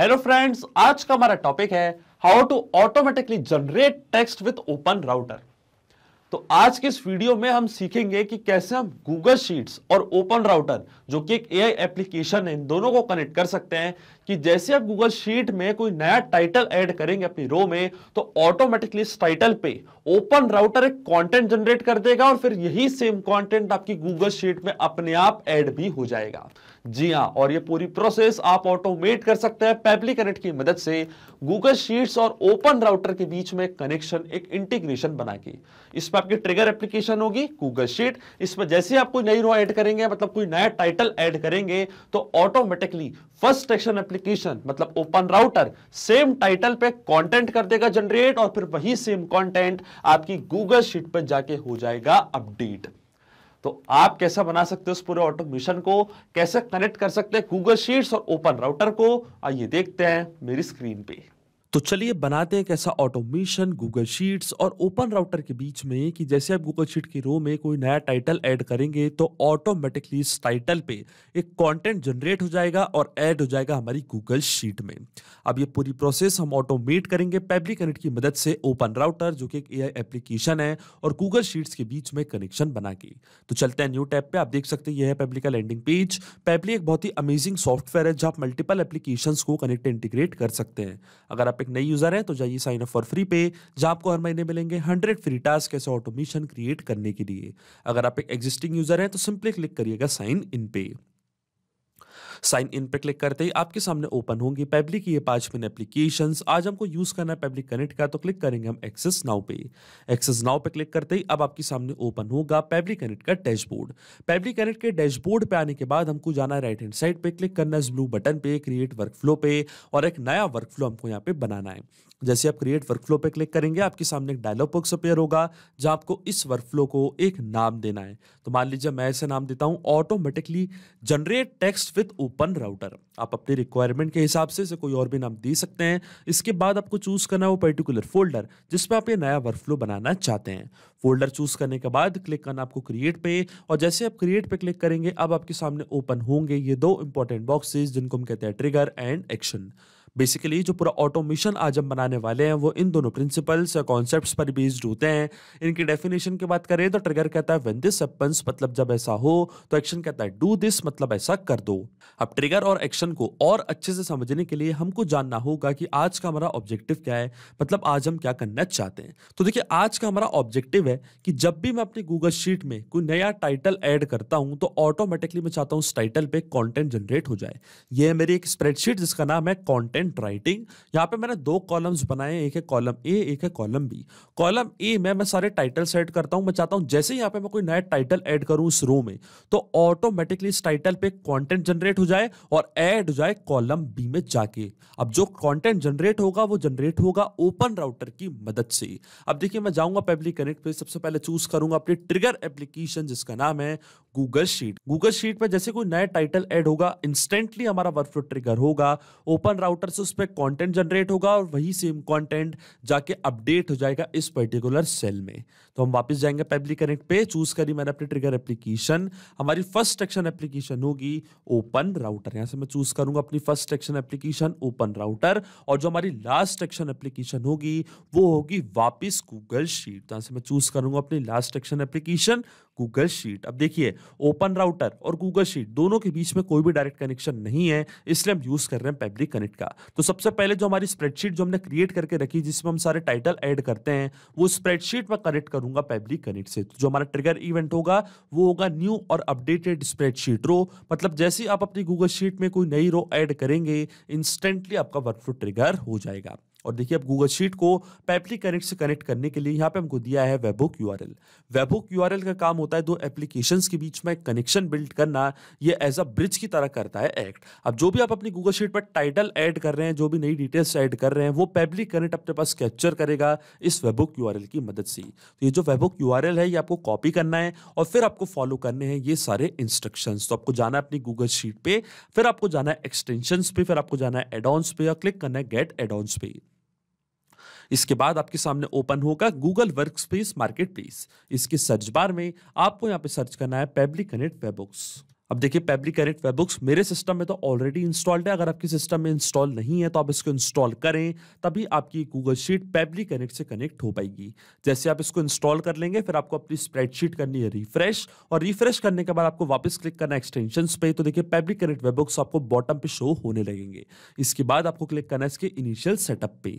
hello friends आज का हमारा टॉपिक है how to automatically generate text with OpenRouter तो आज के इस वीडियो में हम सीखेंगे कि कैसे हम गूगल शीट्स और ओपन राउटर जो कि एक एआई एप्लीकेशन है इन दोनों को कनेक्ट कर सकते हैं कि जैसे आप गूगल शीट में कोई नया टाइटल ऐड करेंगे अपनी रो में तो ऑटोमेटिकली इस टाइटल पे ओपन राउटर एक कंटेंट जनरेट कर देगा और फिर यही सेम कंटेंट आपकी गूगल शीट में अपने आप ऐड भी हो जाएगा जी हाँ और ये पूरी प्रोसेस आप ऑटोमेट कर सकते हैं पैपली कनेक्ट की मदद से गूगल शीट्स और ओपन राउटर के बीच में कनेक्शन एक इंटीग्रेशन बना के इस पर आपकी ट्रिगर एप्लीकेशन होगी गूगल शीट इस पर जैसे आप कोई नई रो ऐड करेंगे मतलब कोई नया टाइटल ऐड करेंगे तो ऑटोमेटिकली फर्स्ट एक्शन एप्लीकेशन मतलब ओपन राउटर सेम टाइटल पे कंटेंट कर देगा जनरेट और फिर वही सेम कंटेंट आपकी गूगल शीट पर जाके हो जाएगा अपडेट तो आप कैसा बना सकते हो उस पूरे ऑटोमेशन को कैसे कनेक्ट कर सकते हैं गूगल शीट्स और ओपन राउटर को आइए देखते हैं मेरी स्क्रीन पे तो चलिए बनाते हैं कैसा ऐसा ऑटोमेशन गूगल शीट्स और ओपन राउटर के बीच में कि जैसे आप गूगल शीट की रो में कोई नया टाइटल ऐड करेंगे तो ऑटोमेटिकली इस टाइटल पे एक कंटेंट जनरेट हो जाएगा और ऐड हो जाएगा हमारी गूगल शीट में अब ये पूरी प्रोसेस हम ऑटोमेट करेंगे पेब्लिक कनेक्ट की मदद से ओपन राउटर जो कि एक ए एप्लीकेशन है और गूगल शीट्स के बीच में कनेक्शन बना के तो चलते हैं न्यू टैप पर आप देख सकते हैं यह है पेब्लिक का लैंडिंग पेज पेब्लिक एक बहुत ही अमेजिंग सॉफ्टवेयर है जहाँ आप मल्टीपल एप्लीकेशन को कनेक्ट इंटीग्रेट कर सकते हैं अगर आप तक नई यूजर है तो जाइए साइन अप फॉर फ्री पे जहाँ आपको हर महीने मिलेंगे हंड्रेड फ्री टास्क ऐसे ऑटोमेशन क्रिएट करने के लिए अगर आप एक एग्जिस्टिंग यूजर हैं तो सिंपली क्लिक करिएगा साइन इन पे साइन इन पे क्लिक करते ही आपके सामने ओपन होंगी पेबली की ये पांच मिन एप्लीकेशन आज हमको यूज़ करना है पेबली कनेक्ट का तो क्लिक करेंगे हम एक्सेस नाउ पे एक्सेस नाउ पे क्लिक करते ही अब आपके सामने ओपन होगा पेबली कनेक्ट का डैशबोर्ड पेबली कनेक्ट के डैशबोर्ड पे आने के बाद हमको जाना राइट हैंड साइड पे क्लिक करना है ब्लू बटन पे क्रिएट वर्क फ्लो पे और एक नया वर्क फ्लो हमको यहाँ पे बनाना है जैसे आप क्रिएट वर्क फ्लो पे क्लिक करेंगे आपके सामने एक डायलॉग बॉक्स अपेयर होगा जहाँ आपको इस वर्क फ्लो को एक नाम देना है तो मान लीजिए मैं ऐसे नाम देता हूँ automatically generate text with OpenRouter आप अपने रिक्वायरमेंट के हिसाब से इसे कोई और भी नाम दे सकते हैं इसके बाद आपको चूज़ करना वो पर्टिकुलर फोल्डर जिसमें आप ये नया वर्कफ्लो बनाना चाहते हैं फोल्डर चूज़ करने के बाद क्लिक करना आपको क्रिएट पे और जैसे आप क्रिएट पे क्लिक करेंगे अब आपके सामने ओपन होंगे ये दो इंपॉर्टेंट बॉक्सेज जिनको हम कहते हैं ट्रिगर एंड एक्शन बेसिकली जो पूरा ऑटोमेशन आज हम बनाने वाले हैं वो इन दोनों प्रिंसिपल्स या कॉन्सेप्ट पर बेस्ड होते हैं इनकी डेफिनेशन की बात करें तो ट्रिगर कहता है व्हेन दिस हैपेंस मतलब जब ऐसा हो तो एक्शन कहता है डू दिस मतलब ऐसा कर दो अब ट्रिगर और एक्शन को और अच्छे से समझने के लिए हमको जानना होगा कि आज का हमारा ऑब्जेक्टिव क्या है मतलब आज हम क्या करना चाहते हैं तो देखिए आज का हमारा ऑब्जेक्टिव है कि जब भी मैं अपनी गूगल शीट में कोई नया टाइटल ऐड करता हूं तो ऑटोमेटिकली मैं चाहता हूं उस टाइटल पे कंटेंट जनरेट हो जाए यह मेरी एक स्प्रेडशीट जिसका नाम है कंटेंट कंटेंट राइटिंग यहाँ पे मैंने दो कॉलम्स बनाए एक है कॉलम ए एक है कॉलम बी कॉलम ए में मैं सारे टाइटल सेट करता हूँ मैं चाहता हूँ जैसे यहाँ पे मैं कोई नया टाइटल ऐड करूँ इस रो में तो ऑटोमेटिकली इस टाइटल पे कॉन्टेंट जनरेट हो जाए और ऐड हो जाए कॉलम बी में जाके अब जो कॉन्टेंट जनरेट होगा वो जनरेट होगा ओपन राउटर की मदद से अब देखिए मैं जाऊँगा पब्लिक कनेक्ट पे सबसे पहले चूज करूंगा अपनी ट्रिगर एप्लीकेशन जिसका नाम है गूगल शीट गूगल शीट में जैसे कोई नया टाइटल ऐड होगा इंस्टेंटली हमारा वर्कफ्लो ट्रिगर होगा ओपन राउटर से उस पर कॉन्टेंट जनरेट होगा और वही सेम कॉन्टेंट जाके अपडेट हो जाएगा इस पर्टिकुलर सेल में तो हम वापस जाएंगे पब्लिक कनेक्ट पे चूज करी मैंने अपनी ट्रिगर एप्लीकेशन हमारी फर्स्ट एक्शन एप्लीकेशन होगी ओपन राउटर यहाँ से मैं चूज करूंगा अपनी first action application OpenRouter और जो हमारी लास्ट एक्शन एप्लीकेशन होगी वो होगी वापिस गूगल शीट यहाँ से मैं चूज करूंगा अपनी last action application Google sheet अब देखिए ओपन राउटर और गूगल शीट दोनों के बीच में कोई भी डायरेक्ट कनेक्शन नहीं है इसलिए हम यूज़ कर रहे हैं पेब्लिक कनेक्ट का तो सबसे पहले जो हमारी स्प्रेडशीट जो हमने क्रिएट करके रखी जिसमें हम सारे टाइटल ऐड करते हैं वो स्प्रेडशीट में कनेक्ट करूंगा पेब्लिक कनेक्ट से जो हमारा ट्रिगर इवेंट होगा वो होगा न्यू और अपडेटेड स्प्रेडशीट रो मतलब जैसे आप अपनी गूगल शीट में कोई नई रो ऐड करेंगे इंस्टेंटली आपका वर्कफ्लो ट्रिगर हो जाएगा और देखिए अब गूगल शीट को पैपली कनेक्ट से कनेक्ट करने के लिए यहाँ पे हमको दिया है वेबुक यू वेबुक यू का काम होता है दो एप्लीकेशन के बीच में कनेक्शन बिल्ड करना ये एज अ ब्रिज की तरह करता है एक्ट अब जो भी आप अपनी गूगल शीट पर टाइटल ऐड कर रहे हैं जो भी नई डिटेल्स ऐड कर रहे हैं वो पैपली कनेक्ट अपने पास कैप्चर करेगा इस वेबुक यू की मदद से तो ये जो वेबुक यू है ये आपको कॉपी करना है और फिर आपको फॉलो करने हैं ये सारे इंस्ट्रक्शंस तो आपको जाना है अपनी गूगल शीट पे फिर आपको जाना है एक्सटेंशंस पे फिर आपको जाना है एडॉन्स पे या क्लिक करना है गेट एडॉन्स पे इसके बाद आपके सामने ओपन होगा Google Workspace Marketplace इसके सर्च बार में आपको यहाँ पे सर्च करना है पेबली कनेक्ट वेबुक्स अब देखिए पेबली कनेक्ट वेबुक्स मेरे सिस्टम में तो ऑलरेडी इंस्टॉल्ड है अगर आपके सिस्टम में इंस्टॉल नहीं है तो आप इसको इंस्टॉल करें तभी आपकी गूगल शीट पेबली कनेक्ट से कनेक्ट हो पाएगी जैसे आप इसको इंस्टॉल कर लेंगे फिर आपको अपनी स्प्रेडशीट करनी है रिफ्रेश और रिफ्रेश करने के बाद आपको वापस क्लिक करना एक्सटेंशन पे तो देखिए पेबली कनेक्ट वेबुक्स आपको बॉटम पे शो होने लगेंगे इसके बाद आपको क्लिक करना है इसके इनिशियल सेटअप पे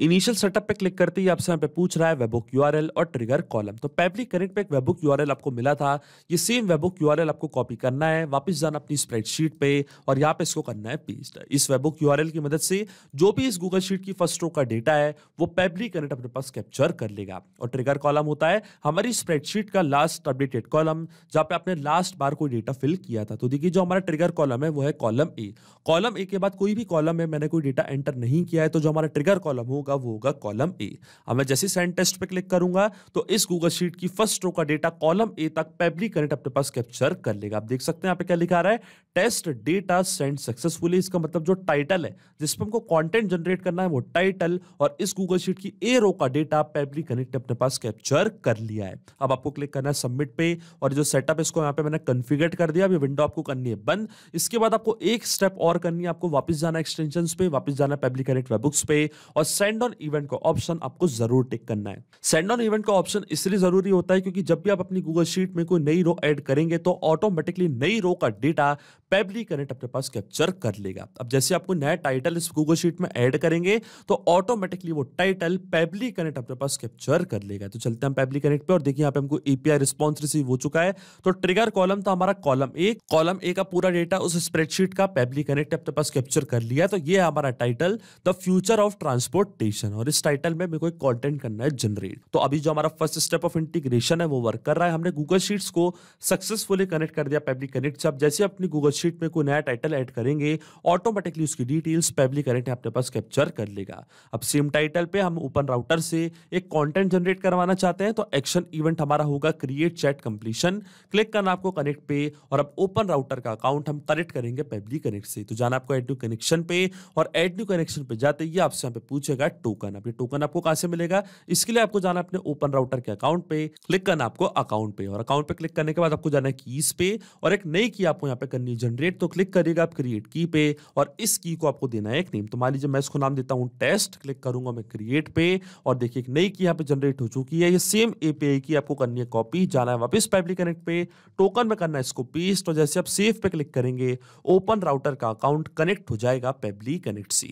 इनिशियल सेटअप पे क्लिक करते ही आपसे यहाँ पे पूछ रहा है वेबुक यू और ट्रिगर कॉलम तो पैपली करेंट पे एक वेबुक यू आपको मिला था ये सेम वेबुक यू आपको कॉपी करना है वापस जाना अपनी स्प्रेडशीट पे और यहाँ पे इसको करना है पेस्ट इस वेबुक यू की मदद से जो भी इस गूगल शीट की फर्स्ट रो का डेटा है वो पैपली करेंट अपने पास कैप्चर कर लेगा और ट्रिगर कॉलम होता है हमारी स्प्रेडशीट का लास्ट अपडेटेड कॉलम जहाँ पे आपने लास्ट बार कोई डेटा फिल किया था तो देखिए जो हमारा ट्रिगर कॉलम है वो है कॉलम ए कॉलम ए के बाद कोई भी कॉलम है मैंने कोई डेटा एंटर नहीं किया है तो जो हमारा ट्रिगर कॉलम होगा होगा वो होगा कॉलम ए अब मैं जैसे सेंड टेस्ट पे क्लिक करूंगा तो इस गूगल शीट की फर्स्ट रो का डेटा कॉलम ए तक पेबली करेंट अपने पास कैप्चर कर लेगा आप देख सकते हैं यहाँ पे क्या लिखा रहा है टेस्ट डेटा सेंड सक्सेसफुली इसका मतलब जो टाइटल है जिस पर हमको कॉन्टेंट जनरेट करना है वो टाइटल और इस गूगल शीट की ए रो का डेटा पेबली कनेक्ट अपने पास कैप्चर कर लिया है अब आपको क्लिक करना है सबमिट पे और जो सेटअप इसको यहाँ पे मैंने कन्फिगेट कर दिया अभी विंडो आपको करनी है बंद इसके बाद आपको एक स्टेप और करनी है आपको वापस जाना एक्सटेंशन पे वापस जाना पेबली कनेक्ट वेबुक्स पे और सेंड सेंड ऑन इवेंट का ऑप्शन आपको जरूर टिक करना है सेंड ऑन इवेंट का ऑप्शन इसलिए जरूरी होता है क्योंकि जब भी आप अपनी गूगल शीट में कोई नई रो ऐड करेंगे तो ऑटोमेटिकली नई रो का डेटा पेबली करेंट अपने पास कैप्चर कर लेगा अब जैसे आपको नया टाइटल इस गूगल शीट में ऐड करेंगे तो ऑटोमेटिकली वो टाइटल पेबली कनेक्ट अपने पास कैप्चर कर लेगा तो चलते हैं पेबली कनेक्ट पे और देखिए यहाँ पे हमको एपीआई रिस्पॉन्स रिसीव हो चुका है तो ट्रिगर कॉलम तो हमारा कॉलम ए कॉलम ए का पूरा डेटा उस स्प्रेडशीट का पेबली कनेक्ट अपने पास कैप्चर कर लिया तो ये हमारा title the future of transport integration और इस टाइटल में मेरे को एक कंटेंट करना है जनरेट तो अभी जो हमारा फर्स्ट स्टेप ऑफ इंटीग्रेशन है वो वर्क कर रहा है हमने गूगल शीट्स को सक्सेसफुली कनेक्ट कर दिया पेबली कनेक्ट से आप जैसे अपनी गूगल शीट में कोई नया टाइटल ऐड करेंगे ऑटोमेटिकली उसकी डिटेल्स पेबली कनेक्ट अपने पास कैप्चर कर लेगा अब सेम टाइटल पर हम ओपन राउटर से एक कॉन्टेंट जनरेट करवाना चाहते हैं तो एक्शन इवेंट हमारा होगा क्रिएट चैट कंप्लीशन क्लिक करना आपको कनेक्ट पे और अब ओपन राउटर का अकाउंट हम कनेक्ट करेंगे पेबली कनेक्ट से तो जाना आपको एड न्यू कनेक्शन पे और एड न्यू कनेक्शन पे जाते ही आपसे यहाँ पे पूछेगा मिलेगा टोकन अब ये टोकन आपको कहां से मिलेगा इसके लिए आपको जाना अपने ओपन राउटर के अकाउंट पे क्लिक करना आपको अकाउंट पे और अकाउंट पे क्लिक करने के बाद आपको जाना है कीज पे और एक नई की आपको यहाँ पे करनी है जनरेट तो क्लिक करिएगा आप क्रिएट की पे और इस की को आपको देना है एक नेम तो मान लीजिए मैं इसको नाम देता हूँ टेस्ट क्लिक करूंगा मैं क्रिएट पे और देखिए एक नई की यहाँ पे जनरेट हो चुकी है ये सेम एपीआई की आपको करनी है कॉपी जाना है वापस पाइपली कनेक्ट पे टोकन में करना है इसको पेस्ट और जैसे आप सेफ पे क्लिक करेंगे ओपन राउटर का अकाउंट कनेक्ट हो जाएगा पेबली कनेक्ट से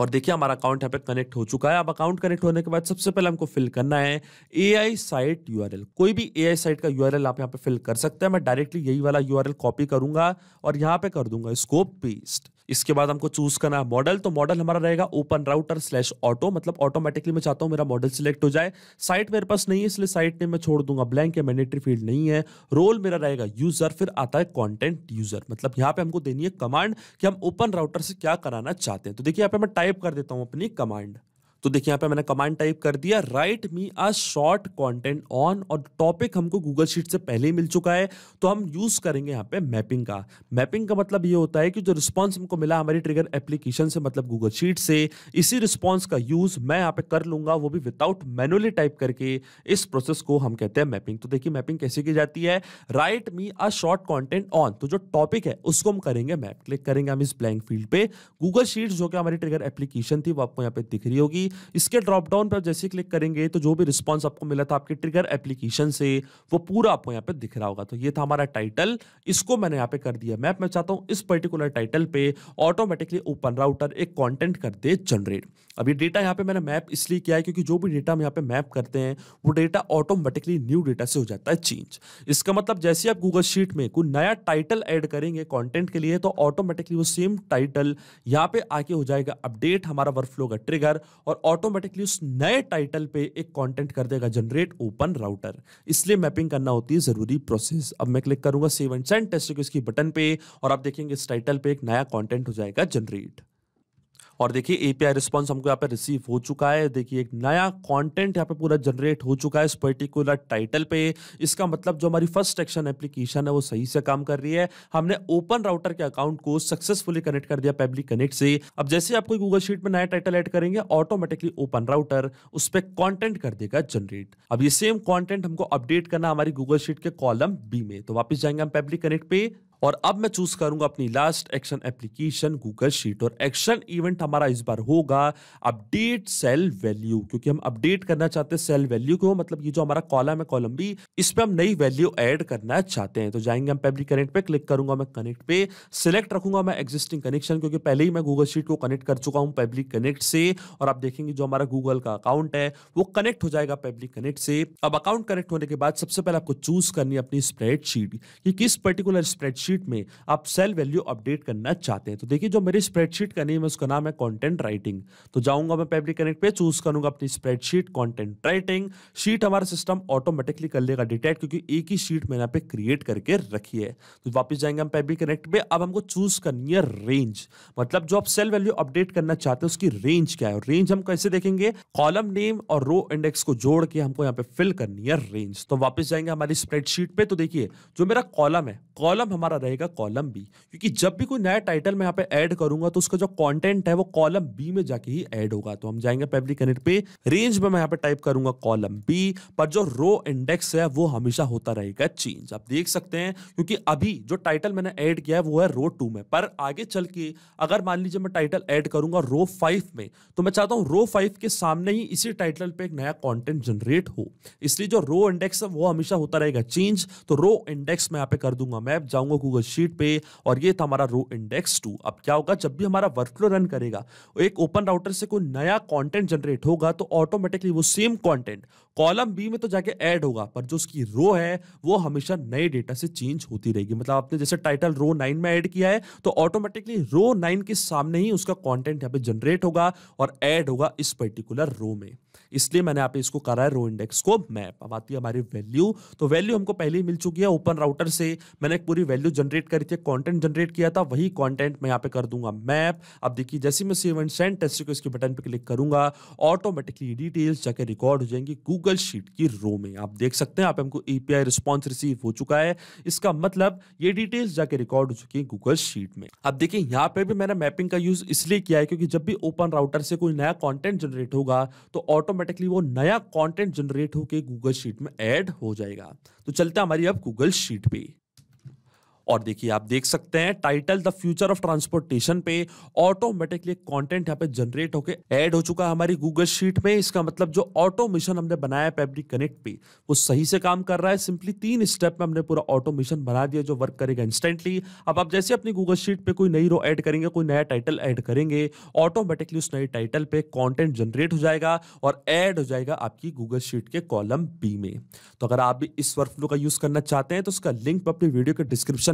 और देखिए हमारा अकाउंट यहाँ पे कनेक्ट हो चुका है अब अकाउंट कनेक्ट होने के बाद सबसे पहले हमको फिल करना है ए आई साइट यू कोई भी ए आई साइट का यू आप यहाँ पे फिल कर सकते हैं मैं डायरेक्टली यही वाला यू कॉपी करूंगा और यहाँ पे कर दूंगा स्कोप पेस्ट इसके बाद हमको चूज करना है मॉडल तो मॉडल हमारा रहेगा ओपन राउटर स्लैश ऑटो मतलब ऑटोमेटिकली मैं चाहता हूँ मेरा मॉडल सिलेक्ट हो जाए साइट मेरे पास नहीं है इसलिए साइट ने मैं छोड़ दूंगा ब्लैंक है मैंडेटरी फील्ड नहीं है रोल मेरा रहेगा यूजर फिर आता है कॉन्टेंट यूजर मतलब यहाँ पे हमको देनी है कमांड कि हम ओपन राउटर से क्या कराना चाहते हैं तो देखिए यहाँ पे मैं टाइप कर देता हूँ अपनी कमांड तो देखिए यहाँ पे मैंने कमांड टाइप कर दिया write me a short content on और टॉपिक हमको गूगल शीट से पहले ही मिल चुका है तो हम यूज करेंगे यहाँ पे मैपिंग का मैपिंग का मतलब ये होता है कि जो रिस्पॉन्स हमको मिला हमारी ट्रिगर एप्लीकेशन से मतलब गूगल शीट से इसी रिस्पॉन्स का यूज मैं यहाँ पे कर लूंगा वो भी विदाउट मैनुअली टाइप करके इस प्रोसेस को हम कहते हैं मैपिंग तो देखिए मैपिंग कैसे की जाती है write me a short content on तो जो टॉपिक है उसको हम करेंगे मैप क्लिक करेंगे हम इस ब्लैंक फील्ड पे गूगल शीट जो कि हमारी ट्रिगर एप्लीकेशन थी वो आपको यहाँ पे दिख रही होगी इसके ड्रॉप डाउन पर जैसे क्लिक करेंगे तो जो भी रिस्पॉन्स आपको मिला था आपके ट्रिगर एप्लीकेशन से वो पूरा आपको यहाँ पे दिख रहा होगा तो ये था हमारा टाइटल इसको मैंने यहाँ पे कर दिया मैप मैं चाहता हूँ इस पर्टिकुलर टाइटल पे ऑटोमेटिकली ओपन राउटर एक कॉन्टेंट कर दे जनरेट अभी डेटा यहाँ पे मैंने मैप इसलिए किया है क्योंकि जो भी डेटा हम यहाँ पे मैप करते हैं वो डेटा ऑटोमेटिकली न्यू डेटा से हो जाता है चेंज इसका मतलब जैसे आप गूगल शीट में कोई नया टाइटल ऐड करेंगे कंटेंट के लिए तो ऑटोमेटिकली वो सेम टाइटल यहाँ पे आके हो जाएगा अपडेट हमारा वर्कफ्लो का ट्रिगर और ऑटोमेटिकली उस नए टाइटल पे एक कंटेंट कर देगा जनरेट ओपन राउटर इसलिए मैपिंग करना होती है ज़रूरी प्रोसेस अब मैं क्लिक करूंगा सेवन सेंट सेंड टेस्ट इसकी बटन पे और आप देखेंगे इस टाइटल पे एक नया कॉन्टेंट हो जाएगा जनरेट और देखिए एपीआई रिस्पांस हमको यहाँ पे रिसीव हो चुका है देखिए एक नया कंटेंट यहाँ पे पूरा जनरेट हो चुका है इस पर्टिकुलर टाइटल पे इसका मतलब जो हमारी फर्स्ट एक्शन एप्लीकेशन है वो सही से काम कर रही है हमने ओपन राउटर के अकाउंट को सक्सेसफुली कनेक्ट कर दिया पब्लिक कनेक्ट से अब जैसे आप कोई गूगल शीट में नया टाइटल एड करेंगे ऑटोमेटिकली ओपन राउटर उस पर कॉन्टेंट कर देगा जनरेट अब ये सेम कॉन्टेंट हमको अपडेट करना हमारी गूगल शीट के कॉलम बी में तो वापिस जाएंगे हम पब्लिक कनेक्ट पे और अब मैं चूज करूंगा अपनी last action application Google sheet और एक्शन इवेंट हमारा इस बार होगा अपडेट सेल वैल्यू क्योंकि हम अपडेट करना चाहते हैं सेल वैल्यू को मतलब ये जो हमारा कॉलम है कॉलम बी इस पर हम नई वैल्यू एड करना चाहते हैं तो जाएंगे हम पब्लिक कनेक्ट पे क्लिक करूंगा मैं कनेक्ट पे सिलेक्ट रखूंगा मैं एग्जिस्टिंग कनेक्शन क्योंकि पहले ही मैं गूगल शीट को कनेक्ट कर चुका हूं पब्लिक कनेक्ट से और आप देखेंगे जो हमारा गूगल का अकाउंट है वो कनेक्ट हो जाएगा पब्लिक कनेक्ट से अब अकाउंट कनेक्ट होने के बाद सबसे पहले आपको चूज करनी है अपनी स्प्रेडशीट कि किस पर्टिकुलर स्प्रेडशीट स्प्रेडशीट में आप सेल वैल्यू अपडेट करना चाहते हैं तो देखिए जो मेरी स्प्रेडशीट का नेम है उसका नाम है कंटेंट राइटिंग तो जाऊंगा मैं पेब्लिक कनेक्ट पे चूज करूंगा अपनी स्प्रेडशीट कंटेंट राइटिंग शीट हमारा सिस्टम ऑटोमेटिकली कर लेगा डिटेक्ट क्योंकि एक ही शीट मैंने यहाँ पे क्रिएट करके रखी है तो वापिस जाएंगे हम पेब्लिक कनेक्ट पे अब हमको चूज करनी है रेंज मतलब जो आप सेल वैल्यू अपडेट करना चाहते हैं उसकी रेंज क्या है रेंज हम कैसे देखेंगे कॉलम नेम और रो इंडेक्स को जोड़ के हमको यहाँ पे फिल करनी है रेंज तो वापिस जाएंगे हमारी स्प्रेडशीट पे तो देखिए जो मेरा कॉलम है कॉलम हमारा हमारा रहेगा कॉलम बी क्योंकि जब भी कोई नया टाइटल मैं यहाँ पे ऐड करूंगा तो उसका जो कंटेंट है वो कॉलम बी में जाके ही ऐड होगा तो हम जाएंगे पेब्लिक कनेक्ट पे रेंज में मैं यहाँ पे टाइप करूंगा कॉलम बी पर जो रो इंडेक्स है वो हमेशा होता रहेगा चेंज आप देख सकते हैं क्योंकि अभी जो टाइटल मैंने ऐड किया है वो है रो टू में पर आगे चल के अगर मान लीजिए मैं टाइटल ऐड करूंगा रो फाइव में तो मैं चाहता हूँ रो फाइव के सामने ही इसी टाइटल पे एक नया कॉन्टेंट जनरेट हो इसलिए जो रो इंडेक्स है वो हमेशा होता रहेगा चेंज तो रो इंडेक्स में यहाँ पे कर दूंगा मैं जाऊंगा गूगल शीट पे और ये था हमारा रो इंडेक्स टू अब क्या होगा जब भी हमारा वर्कफ्लो रन करेगा एक ओपन राउटर से कोई नया कॉन्टेंट जनरेट होगा तो ऑटोमेटिकली वो सेम कॉन्टेंट कॉलम बी में तो जाके ऐड होगा पर जो उसकी रो है वो हमेशा नए डेटा से चेंज होती रहेगी मतलब आपने जैसे टाइटल रो नाइन में ऐड किया है तो ऑटोमेटिकली रो नाइन के सामने ही उसका कॉन्टेंट यहाँ पे जनरेट होगा और ऐड होगा इस पर्टिकुलर रो में इसलिए मैंने आप इसको करा है रो इंडेक्स को मैप अब आती है हमारी वैल्यू तो वैल्यू हमको पहले ही मिल चुकी है ओपन राउटर से मैंने एक पूरी वैल्यू जनरेट करी थी कॉन्टेंट जनरेट किया था वही कॉन्टेंट मैं यहाँ पे कर दूंगा मैप अब देखिए जैसे मैं सेव एंड सेंड टेस्ट को इसके बटन पर क्लिक करूंगा ऑटोमेटिकली डिटेल्स जाके रिकॉर्ड हो जाएंगी गूगल गूगल शीट की रो में आप देख सकते हैं आप हमको एपीआई रिस्पॉन्स रिसीव हो चुका है इसका मतलब ये डिटेल्स जाके रिकॉर्ड हो चुकी है गूगल शीट में अब देखिए यहाँ पे भी मैंने मैपिंग का यूज इसलिए किया है क्योंकि जब भी ओपन राउटर से कोई नया कॉन्टेंट जनरेट होगा तो ऑटोमेटिकली वो नया कॉन्टेंट जनरेट होकर गूगल शीट में एड हो जाएगा तो चलते हमारी अब गूगल शीट पे और देखिए आप देख सकते हैं title the future of transportation पे ऑटोमेटिकली कंटेंट यहाँ पे जनरेट होके ऐड हो चुका है हमारी गूगल शीट में इसका मतलब जो ऑटोमेशन हमने बनाया है फैब्रिक कनेक्ट पे वो सही से काम कर रहा है सिंपली तीन स्टेप में हमने पूरा ऑटोमेशन बना दिया जो वर्क करेगा इंस्टेंटली अब आप जैसे अपनी गूगल शीट पर कोई नई रो ऐड करेंगे कोई नया टाइटल ऐड करेंगे ऑटोमेटिकली उस नए टाइटल पे कॉन्टेंट जनरेट हो जाएगा और ऐड हो जाएगा आपकी गूगल शीट के कॉलम बी में तो अगर आप भी इस वर्क का यूज करना चाहते हैं तो उसका लिंक अपनी वीडियो के डिस्क्रिप्शन